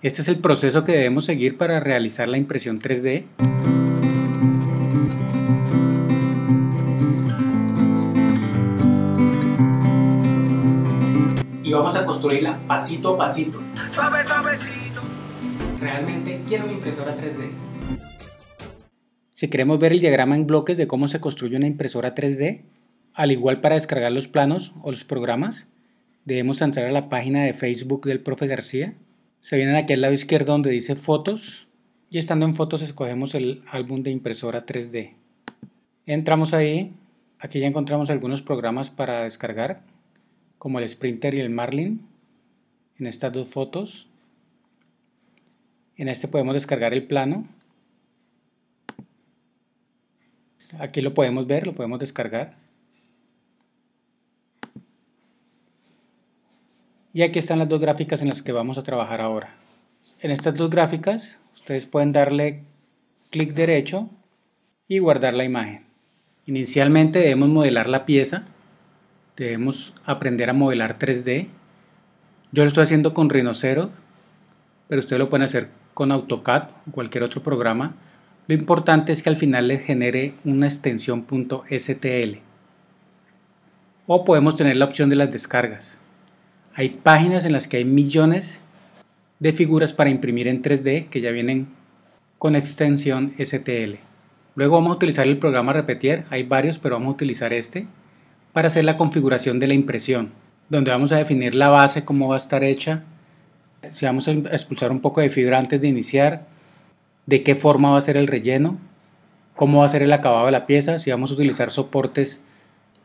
Este es el proceso que debemos seguir para realizar la impresión 3D. Y vamos a construirla pasito a pasito. ¡Sabe, Realmente quiero mi impresora 3D. Si queremos ver el diagrama en bloques de cómo se construye una impresora 3D, al igual para descargar los planos o los programas, debemos entrar a la página de Facebook del profe García se vienen aquí al lado izquierdo donde dice fotos y estando en fotos escogemos el álbum de impresora 3D. Entramos ahí, aquí ya encontramos algunos programas para descargar como el Sprinter y el Marlin en estas dos fotos. En este podemos descargar el plano. Aquí lo podemos ver, lo podemos descargar. Y aquí están las dos gráficas en las que vamos a trabajar ahora. En estas dos gráficas ustedes pueden darle clic derecho y guardar la imagen. Inicialmente debemos modelar la pieza, debemos aprender a modelar 3D. Yo lo estoy haciendo con Rhinocero, pero ustedes lo pueden hacer con AutoCAD o cualquier otro programa. Lo importante es que al final les genere una extensión .stl o podemos tener la opción de las descargas. Hay páginas en las que hay millones de figuras para imprimir en 3D que ya vienen con extensión STL. Luego vamos a utilizar el programa Repetir, hay varios, pero vamos a utilizar este para hacer la configuración de la impresión, donde vamos a definir la base, cómo va a estar hecha, si vamos a expulsar un poco de fibra antes de iniciar, de qué forma va a ser el relleno, cómo va a ser el acabado de la pieza, si vamos a utilizar soportes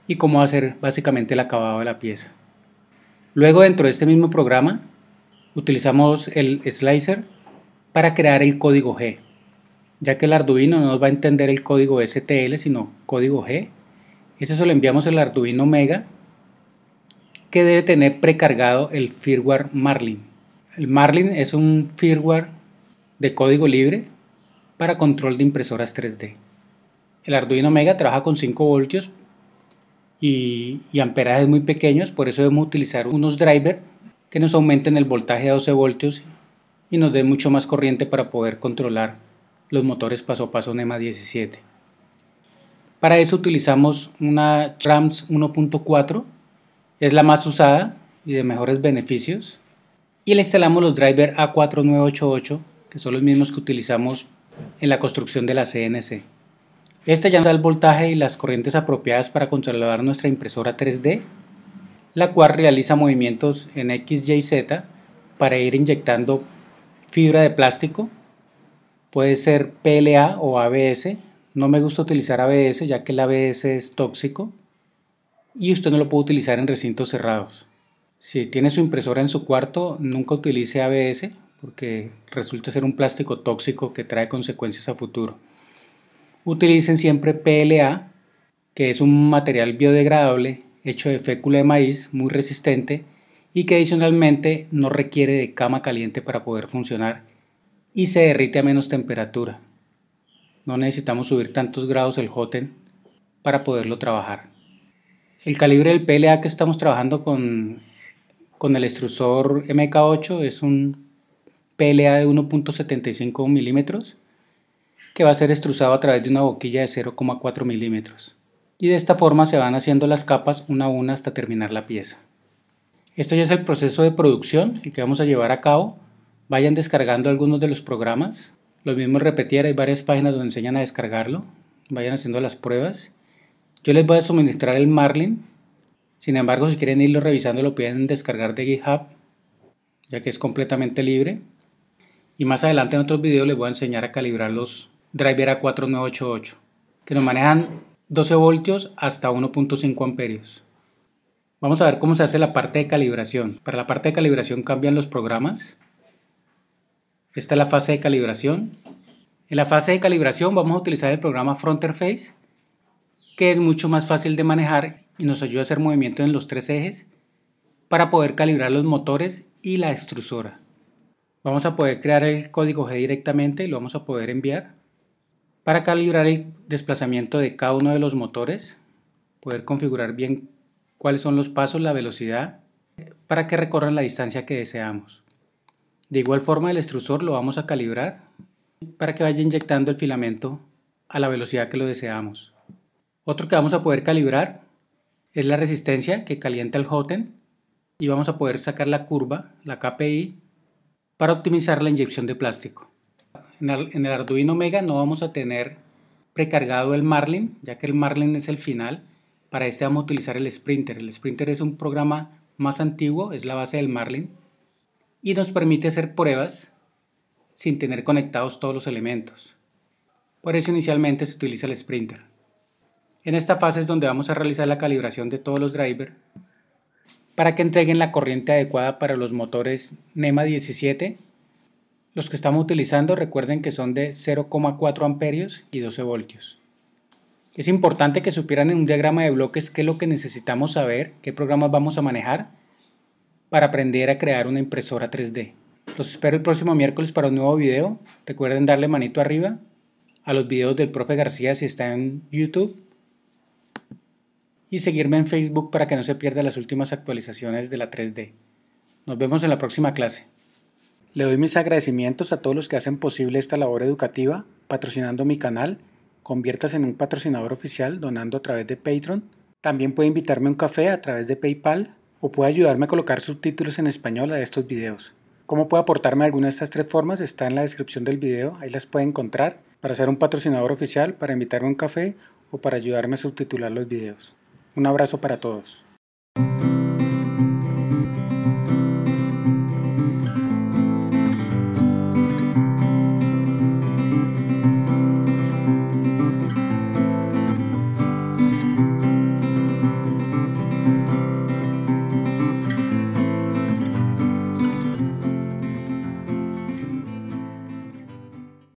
y cómo va a ser básicamente el acabado de la pieza. Luego dentro de este mismo programa utilizamos el slicer para crear el código G, ya que el Arduino no va a entender el código STL sino código G. Eso se lo enviamos al Arduino Mega que debe tener precargado el firmware Marlin. El Marlin es un firmware de código libre para control de impresoras 3D. El Arduino Mega trabaja con 5 voltios y, amperajes muy pequeños, por eso debemos utilizar unos drivers que nos aumenten el voltaje a 12 voltios y nos den mucho más corriente para poder controlar los motores paso a paso NEMA 17. Para eso utilizamos una Trams 1.4, es la más usada y de mejores beneficios. Y le instalamos los drivers A4988, que son los mismos que utilizamos en la construcción de la CNC. Esta ya nos da el voltaje y las corrientes apropiadas para controlar nuestra impresora 3D, la cual realiza movimientos en X, Y, Z para ir inyectando fibra de plástico. Puede ser PLA o ABS. No me gusta utilizar ABS ya que el ABS es tóxico y usted no lo puede utilizar en recintos cerrados. Si tiene su impresora en su cuarto, nunca utilice ABS porque resulta ser un plástico tóxico que trae consecuencias a futuro utilicen siempre PLA, que es un material biodegradable hecho de fécula de maíz muy resistente y que adicionalmente no requiere de cama caliente para poder funcionar y se derrite a menos temperatura. No necesitamos subir tantos grados el Joten para poderlo trabajar. El calibre del PLA que estamos trabajando con, con el extrusor MK8 es un PLA de 1.75 milímetros que va a ser extrusado a través de una boquilla de 0,4 milímetros. Y de esta forma se van haciendo las capas una a una hasta terminar la pieza. Esto ya es el proceso de producción, el que vamos a llevar a cabo. Vayan descargando algunos de los programas. Lo mismo repetir, hay varias páginas donde enseñan a descargarlo. Vayan haciendo las pruebas. Yo les voy a suministrar el Marlin. Sin embargo, si quieren irlo revisando, lo pueden descargar de GitHub, ya que es completamente libre. Y más adelante en otros videos les voy a enseñar a calibrar los, driver A4988, que nos manejan 12 voltios hasta 1.5 amperios. Vamos a ver cómo se hace la parte de calibración. Para la parte de calibración cambian los programas. Esta es la fase de calibración. En la fase de calibración vamos a utilizar el programa Fronterface, que es mucho más fácil de manejar y nos ayuda a hacer movimiento en los tres ejes para poder calibrar los motores y la extrusora. Vamos a poder crear el código G directamente y lo vamos a poder enviar. Para calibrar el desplazamiento de cada uno de los motores, poder configurar bien cuáles son los pasos, la velocidad, para que recorran la distancia que deseamos. De igual forma el extrusor lo vamos a calibrar para que vaya inyectando el filamento a la velocidad que lo deseamos. Otro que vamos a poder calibrar es la resistencia que calienta el Hoten y vamos a poder sacar la curva, la KPI, para optimizar la inyección de plástico en el Arduino Mega no vamos a tener precargado el Marlin, ya que el Marlin es el final. Para este vamos a utilizar el Sprinter. El Sprinter es un programa más antiguo, es la base del Marlin, y nos permite hacer pruebas sin tener conectados todos los elementos. Por eso inicialmente se utiliza el Sprinter. En esta fase es donde vamos a realizar la calibración de todos los drivers para que entreguen la corriente adecuada para los motores NEMA 17 los que estamos utilizando recuerden que son de 0,4 amperios y 12 voltios. Es importante que supieran en un diagrama de bloques qué es lo que necesitamos saber, qué programas vamos a manejar para aprender a crear una impresora 3D. Los espero el próximo miércoles para un nuevo video. Recuerden darle manito arriba a los videos del profe García si está en YouTube y seguirme en Facebook para que no se pierdan las últimas actualizaciones de la 3D. Nos vemos en la próxima clase. Le doy mis agradecimientos a todos los que hacen posible esta labor educativa, patrocinando mi canal. Conviértase en un patrocinador oficial donando a través de Patreon. También puede invitarme a un café a través de PayPal o puede ayudarme a colocar subtítulos en español a estos videos. Cómo puede aportarme alguna de estas tres formas está en la descripción del video, ahí las puede encontrar para ser un patrocinador oficial, para invitarme a un café o para ayudarme a subtitular los videos. Un abrazo para todos.